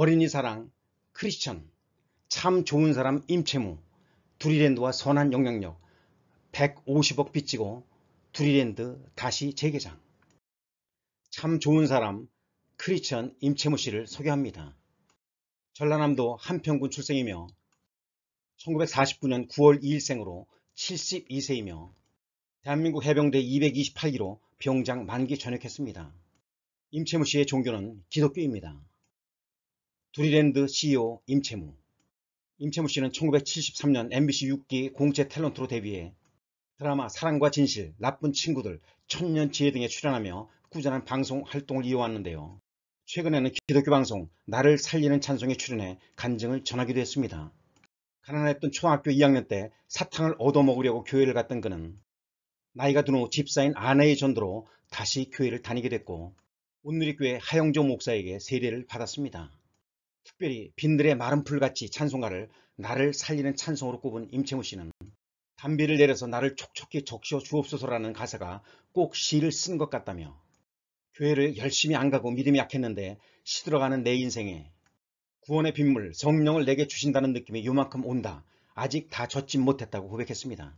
어린이 사랑, 크리스천, 참 좋은 사람 임채무, 두리랜드와 선한 영향력, 150억 빚지고 두리랜드 다시 재개장. 참 좋은 사람 크리스천 임채무 씨를 소개합니다. 전라남도 한평군 출생이며 1949년 9월 2일생으로 72세이며 대한민국 해병대 228기로 병장 만기 전역했습니다. 임채무 씨의 종교는 기독교입니다. 두리랜드 CEO 임채무 임채무 씨는 1973년 MBC 6기 공채 탤런트로 데뷔해 드라마 사랑과 진실, 나쁜 친구들, 청년 지혜 등에 출연하며 꾸준한 방송 활동을 이어왔는데요. 최근에는 기독교 방송 나를 살리는 찬송에 출연해 간증을 전하기도 했습니다. 가난했던 초등학교 2학년 때 사탕을 얻어먹으려고 교회를 갔던 그는 나이가 든후 집사인 아내의 전도로 다시 교회를 다니게 됐고 온누리교회 하영조 목사에게 세례를 받았습니다. 특별히 빈들의 마른 풀같이 찬송가를 나를 살리는 찬송으로 꼽은 임채무 씨는 담비를 내려서 나를 촉촉히 적셔 주옵소서라는 가사가 꼭 시를 쓴 것 같다며 교회를 열심히 안 가고 믿음이 약했는데 시들어가는 내 인생에 구원의 빗물, 성령을 내게 주신다는 느낌이 요만큼 온다. 아직 다 젖지 못했다고 고백했습니다.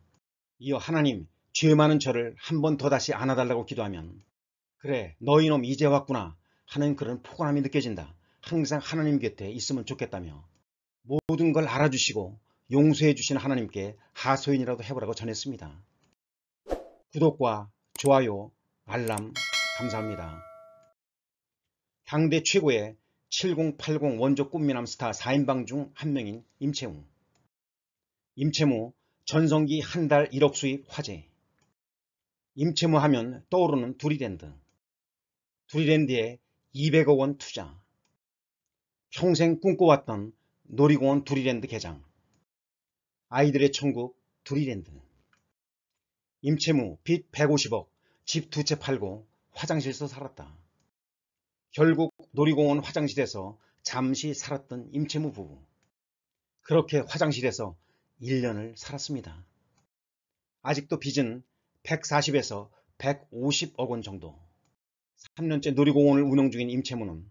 이어 하나님, 죄 많은 저를 한 번 더 다시 안아달라고 기도하면 그래, 너희놈 이제 왔구나 하는 그런 포근함이 느껴진다. 항상 하나님 곁에 있으면 좋겠다며 모든 걸 알아주시고 용서해 주신 하나님께 하소인이라도 해보라고 전했습니다. 구독과 좋아요, 알람 감사합니다. 당대 최고의 7080 원조 꿈미남 스타 4인방 중 한 명인 임채웅. 임채무 전성기 한 달 1억 수입 화제. 임채무 하면 떠오르는 두리랜드. 두리랜드에 200억 원 투자. 평생 꿈꿔왔던 놀이공원 두리랜드 개장 아이들의 천국 두리랜드 임채무 빚 150억 집 두 채 팔고 화장실에서 살았다. 결국 놀이공원 화장실에서 잠시 살았던 임채무 부부 그렇게 화장실에서 1년을 살았습니다. 아직도 빚은 140에서 150억 원 정도 3년째 놀이공원을 운영 중인 임채무는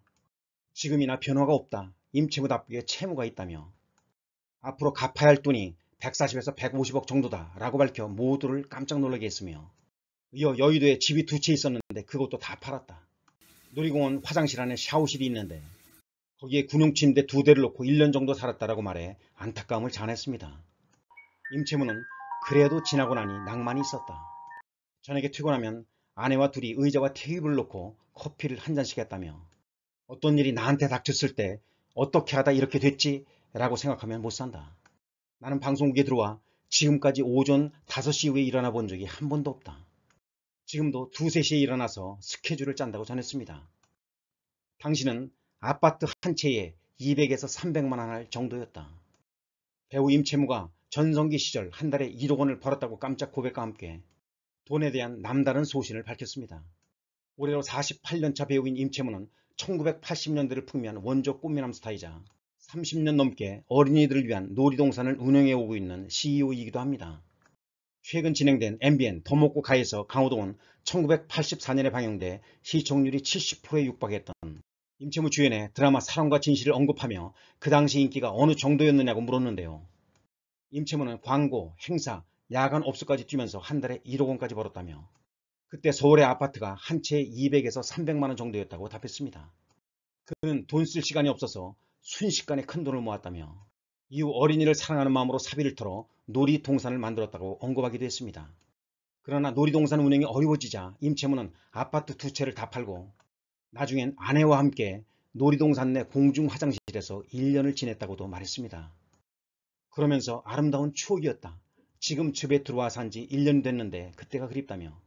지금이나 변화가 없다. 임채무답에 채무가 있다며 앞으로 갚아야 할 돈이 140에서 150억 정도다 라고 밝혀 모두를 깜짝 놀라게 했으며 이어 여의도에 집이 두 채 있었는데 그것도 다 팔았다. 놀이공원 화장실 안에 샤워실이 있는데 거기에 군용 침대 두 대를 놓고 1년 정도 살았다라고 말해 안타까움을 자냈습니다. 아 임채무는 그래도 지나고 나니 낭만이 있었다. 저녁에 퇴근하면 아내와 둘이 의자와 테이블을 놓고 커피를 한 잔씩 했다며 어떤 일이 나한테 닥쳤을 때 어떻게 하다 이렇게 됐지? 라고 생각하면 못 산다. 나는 방송국에 들어와 지금까지 오전 5시 이후에 일어나 본 적이 한 번도 없다. 지금도 2, 3시에 일어나서 스케줄을 짠다고 전했습니다. 당신은 아파트 한 채에 200에서 300만 원 할 정도였다. 배우 임채무가 전성기 시절 한 달에 1억 원을 벌었다고 깜짝 고백과 함께 돈에 대한 남다른 소신을 밝혔습니다. 올해로 48년차 배우인 임채무는 1980년대를 풍미한 원조 꽃미남 스타이자 30년 넘게 어린이들을 위한 놀이동산을 운영해오고 있는 CEO이기도 합니다. 최근 진행된 MBN 더먹고 가에서 강호동은 1984년에 방영돼 시청률이 70%에 육박했던 임채무 주연의 드라마 사랑과 진실을 언급하며 그 당시 인기가 어느 정도였느냐고 물었는데요. 임채무는 광고, 행사, 야간 업소까지 뛰면서 한 달에 1억 원까지 벌었다며 그때 서울의 아파트가 한 채 200에서 300만원 정도였다고 답했습니다. 그는 돈 쓸 시간이 없어서 순식간에 큰 돈을 모았다며 이후 어린이를 사랑하는 마음으로 사비를 털어 놀이동산을 만들었다고 언급하기도 했습니다. 그러나 놀이동산 운영이 어려워지자 임채무는 아파트 두 채를 다 팔고 나중엔 아내와 함께 놀이동산 내 공중 화장실에서 1년을 지냈다고도 말했습니다. 그러면서 아름다운 추억이었다. 지금 집에 들어와 산지 1년 됐는데 그때가 그립다며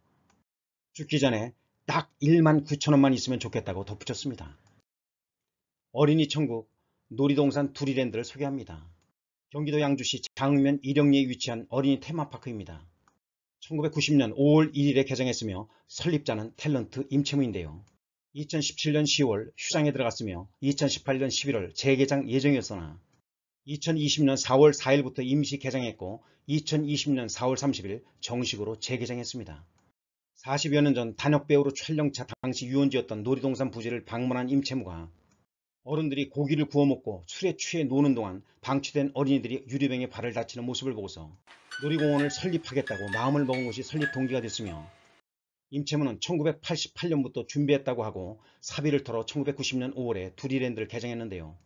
죽기 전에 딱 1만 9천원만 있으면 좋겠다고 덧붙였습니다. 어린이 천국 놀이동산 두리랜드를 소개합니다. 경기도 양주시 장흥면 이령리에 위치한 어린이 테마파크입니다. 1990년 5월 1일에 개장했으며 설립자는 탤런트 임채무인데요. 2017년 10월 휴장에 들어갔으며 2018년 11월 재개장 예정이었으나 2020년 4월 4일부터 임시 개장했고 2020년 4월 30일 정식으로 재개장했습니다. 40여 년 전 단역배우로 촬영차 당시 유원지였던 놀이동산 부지를 방문한 임채무가 어른들이 고기를 구워 먹고 술에 취해 노는 동안 방치된 어린이들이 유리병에 발을 다치는 모습을 보고서 놀이공원을 설립하겠다고 마음을 먹은 것이 설립 동기가 됐으며 임채무는 1988년부터 준비했다고 하고 사비를 털어 1990년 5월에 두리랜드를 개장했는데요.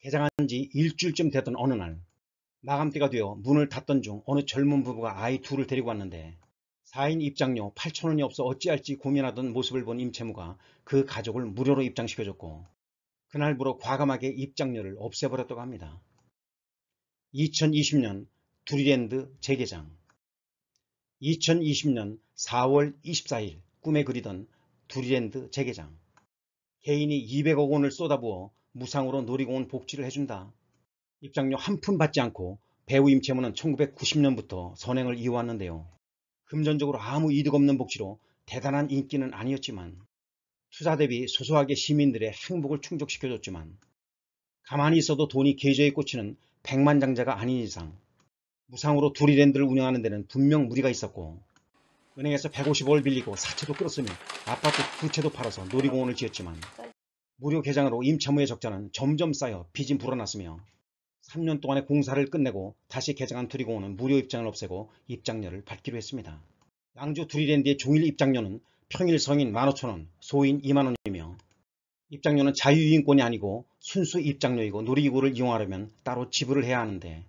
개장한 지 일주일쯤 되던 어느 날마감대가 되어 문을 닫던 중 어느 젊은 부부가 아이 둘을 데리고 왔는데 4인 입장료 8천원이 없어 어찌할지 고민하던 모습을 본 임채무가 그 가족을 무료로 입장시켜줬고 그날부로 과감하게 입장료를 없애버렸다고 합니다. 2020년 두리랜드 재개장 2020년 4월 24일 꿈에 그리던 두리랜드 재개장 개인이 200억 원을 쏟아부어 무상으로 놀이공원 복지를 해준다. 입장료 한 푼 받지 않고 배우 임채무는 1990년부터 선행을 이어왔는데요. 금전적으로 아무 이득 없는 복지로 대단한 인기는 아니었지만 투자 대비 소소하게 시민들의 행복을 충족시켜줬지만 가만히 있어도 돈이 계좌에 꽂히는 백만장자가 아닌 이상 무상으로 두리랜드를 운영하는 데는 분명 무리가 있었고 은행에서 150억을 빌리고 사채도 끌었으며 아파트 두 채도 팔아서 놀이공원을 지었지만 무료 계장으로 임차무의 적자는 점점 쌓여 빚이 불어났으며 3년 동안의 공사를 끝내고 다시 개장한 두리공원은 무료 입장을 없애고 입장료를 받기로 했습니다. 양주 두리랜드의 종일 입장료는 평일 성인 15,000원, 소인 2만원이며 입장료는 자유이용권이 아니고 순수 입장료이고 놀이기구를 이용하려면 따로 지불을 해야 하는데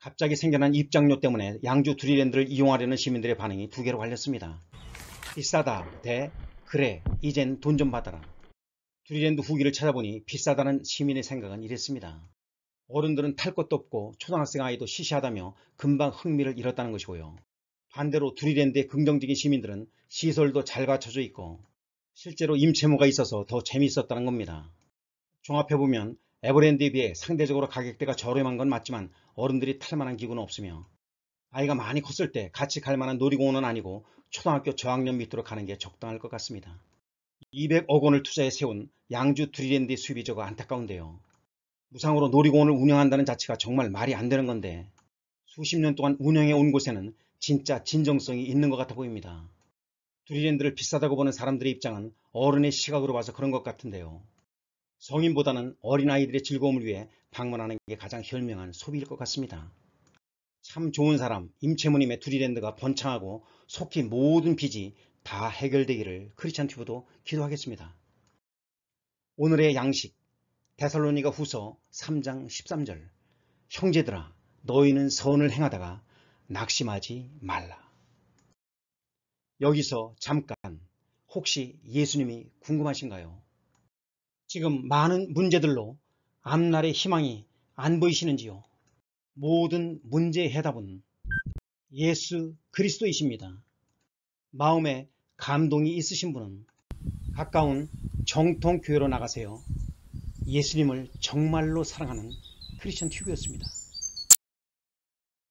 갑자기 생겨난 입장료 때문에 양주 두리랜드를 이용하려는 시민들의 반응이 두 개로 갈렸습니다. 비싸다 대 그래 이젠 돈 좀 받아라. 두리랜드 후기를 찾아보니 비싸다는 시민의 생각은 이랬습니다. 어른들은 탈 것도 없고 초등학생 아이도 시시하다며 금방 흥미를 잃었다는 것이고요. 반대로 두리랜드의 긍정적인 시민들은 시설도 잘 갖춰져 있고 실제로 임채무가 있어서 더 재미있었다는 겁니다. 종합해보면 에버랜드에 비해 상대적으로 가격대가 저렴한 건 맞지만 어른들이 탈만한 기구는 없으며 아이가 많이 컸을 때 같이 갈 만한 놀이공원은 아니고 초등학교 저학년 밑으로 가는 게 적당할 것 같습니다. 200억 원을 투자해 세운 양주 드리랜드수비저가 안타까운데요. 무상으로 놀이공원을 운영한다는 자체가 정말 말이 안 되는 건데 수십 년 동안 운영해 온 곳에는 진짜 진정성이 있는 것 같아 보입니다. 두리랜드를 비싸다고 보는 사람들의 입장은 어른의 시각으로 봐서 그런 것 같은데요. 성인보다는 어린아이들의 즐거움을 위해 방문하는 게 가장 현명한 소비일 것 같습니다. 참 좋은 사람 임채무님의 두리랜드가 번창하고 속히 모든 빚이 다 해결되기를 크리스찬 튜브도 기도하겠습니다. 오늘의 양식 데살로니가 후서 3장 13절 형제들아 너희는 선을 행하다가 낙심하지 말라. 여기서 잠깐 혹시 예수님이 궁금하신가요? 지금 많은 문제들로 앞날의 희망이 안 보이시는지요? 모든 문제의 해답은 예수 그리스도이십니다. 마음에 감동이 있으신 분은 가까운 정통교회로 나가세요. 예수님을 정말로 사랑하는 크리스천 튜브였습니다.